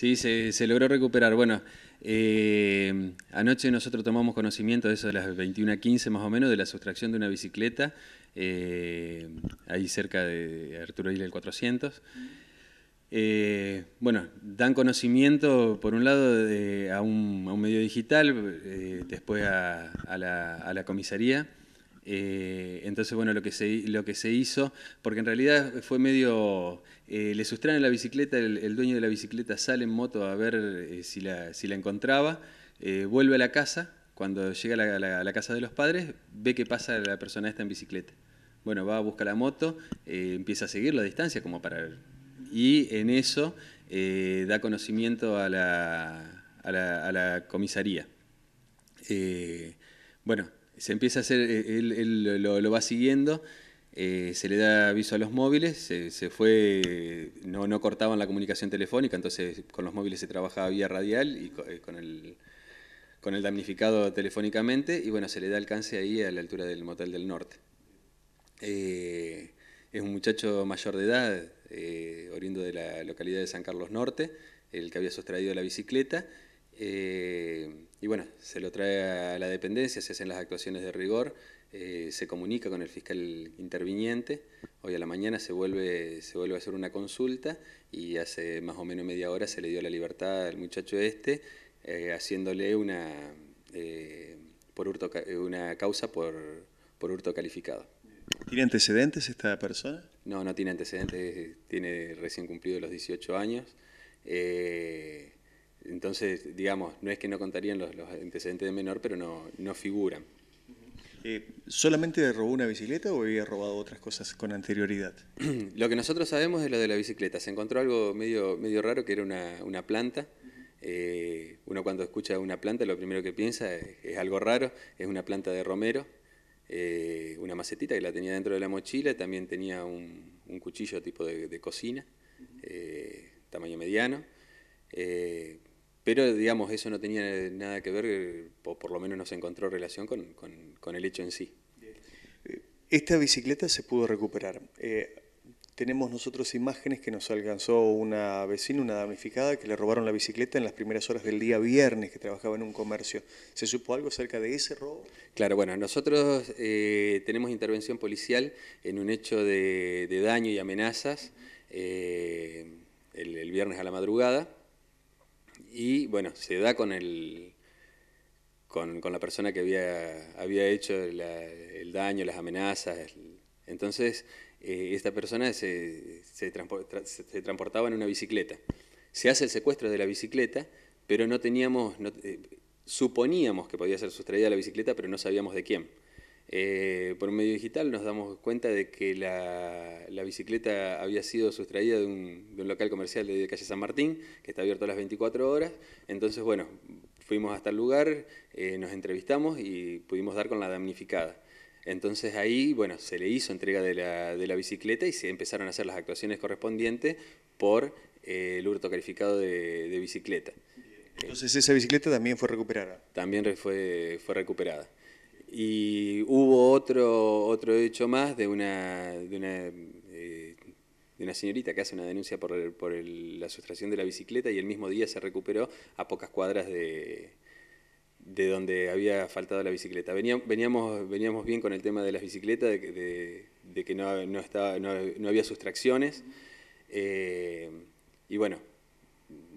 Sí, se, logró recuperar. Bueno, eh, anoche nosotros tomamos conocimiento de eso de las 21.15 más o menos, de la sustracción de una bicicleta, eh, ahí cerca de Arturo Isla el 400. Eh, bueno, dan conocimiento por un lado a, un, medio digital, después la, a la comisaría eh, entonces, bueno, lo que, se, lo que se hizo, porque en realidad fue medio, eh, le sustraen la bicicleta, el, dueño de la bicicleta sale en moto a ver eh, si, la, si, la, encontraba, vuelve a la casa, cuando llega a la, casa de los padres, ve que pasa la persona esta en bicicleta. Bueno, va, a buscar la moto, empieza a seguir la distancia como para... Y en eso da conocimiento a la, a a comisaría. bueno, se empieza a hacer, eh, él, lo, va siguiendo, eh, se le da aviso a los móviles, se, fue, no, cortaban la comunicación telefónica, entonces con los móviles se trabajaba vía radial y eh, con el, damnificado telefónicamente, y bueno, se le da alcance ahí a la altura del Motel del Norte. es un muchacho mayor de edad, oriundo de la localidad de San Carlos Norte, el que había sustraído la bicicleta, eh, y bueno, se lo trae a la dependencia, se hacen las actuaciones de rigor, eh, se comunica con el fiscal interviniente, hoy a la mañana se vuelve, se vuelve a hacer una consulta y hace más o menos media hora se le dio la libertad al muchacho este, eh, haciéndole una, por hurto, una causa por, hurto calificado. ¿Tiene antecedentes esta persona? No, no tiene antecedentes, tiene recién cumplido los 18 años. Entonces, digamos, no es que no contarían los, antecedentes de menor, pero no, no figuran. Eh, ¿Solamente robó una bicicleta o había robado otras cosas con anterioridad? Lo que nosotros sabemos es lo de la bicicleta. Se encontró algo medio, medio raro que era una, planta. Eh, uno cuando escucha una planta lo primero que piensa es, algo raro. Es una planta de romero, eh, una macetita que la tenía dentro de la mochila. También tenía un, cuchillo tipo de, de cocina, tamaño mediano. Pero, digamos, eso no tenía nada que ver, o por lo menos no se encontró relación con, el hecho en sí. Eh, esta bicicleta se pudo recuperar. Eh, tenemos nosotros imágenes que nos alcanzó una vecina, una damnificada, que le robaron la bicicleta en las primeras horas del día viernes que trabajaba en un comercio. ¿Se supo algo acerca de ese robo? Claro, bueno, nosotros eh, tenemos intervención policial en un hecho de, daño y amenazas el, viernes a la madrugada y bueno, se da con el con, la persona que había, había hecho el daño, las amenazas. Entonces, eh, esta persona se, se, transportaba en una bicicleta. Se hace el secuestro de la bicicleta, pero no teníamos, no, eh, suponíamos que podía ser sustraída la bicicleta, pero no sabíamos de quién. Eh, por medio digital nos damos cuenta de que la, bicicleta había sido sustraída de un, local comercial de calle San Martín, que está abierto a las 24 horas. Entonces, bueno, fuimos hasta el lugar, eh, nos entrevistamos y pudimos dar con la damnificada. Entonces ahí, bueno, se le hizo entrega de la, bicicleta y se empezaron a hacer las actuaciones correspondientes por eh, el hurto calificado de, bicicleta. Entonces esa bicicleta también fue recuperada. También fue recuperada. Y hubo otro, otro hecho más de una, de una, eh, de una señorita que hace una denuncia por, por la sustracción de la bicicleta y el mismo día se recuperó a pocas cuadras de, donde había faltado la bicicleta. Veníamos, veníamos bien con el tema de las bicicletas, de, que no, había sustracciones. Eh, y bueno,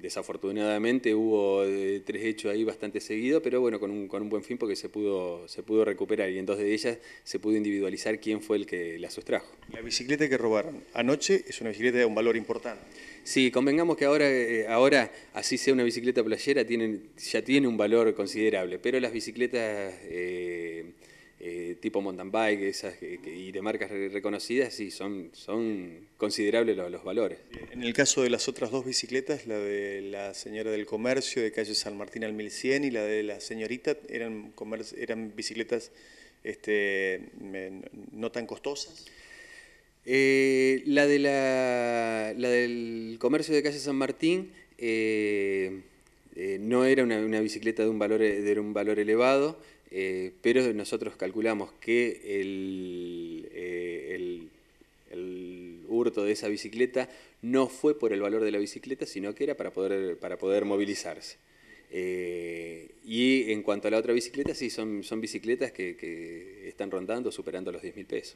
desafortunadamente hubo eh, tres hechos ahí bastante seguido, pero bueno, con un, con un, buen fin porque se pudo, se pudo recuperar y en dos de ellas se pudo individualizar quién fue el que la sustrajo. La bicicleta que robaron anoche es una bicicleta de un valor importante. Sí, convengamos que ahora, eh, ahora así sea una bicicleta playera, ya tiene un valor considerable, pero las bicicletas... Eh, eh, tipo mountain bike y de marcas reconocidas, y son, son considerables los, valores. En el caso de las otras dos bicicletas, la de la señora del comercio de calle San Martín al 1100 y la de la señorita, eran, eran bicicletas este, no tan costosas. Eh, la, de la, del comercio de calle San Martín eh, no era una, bicicleta de un valor, de un valor elevado, eh, pero nosotros calculamos que eh, el, hurto de esa bicicleta no fue por el valor de la bicicleta, sino que era para poder, para poder movilizarse. Eh, y en cuanto a la otra bicicleta, sí, son, son bicicletas que, están rondando, superando los 10 mil pesos.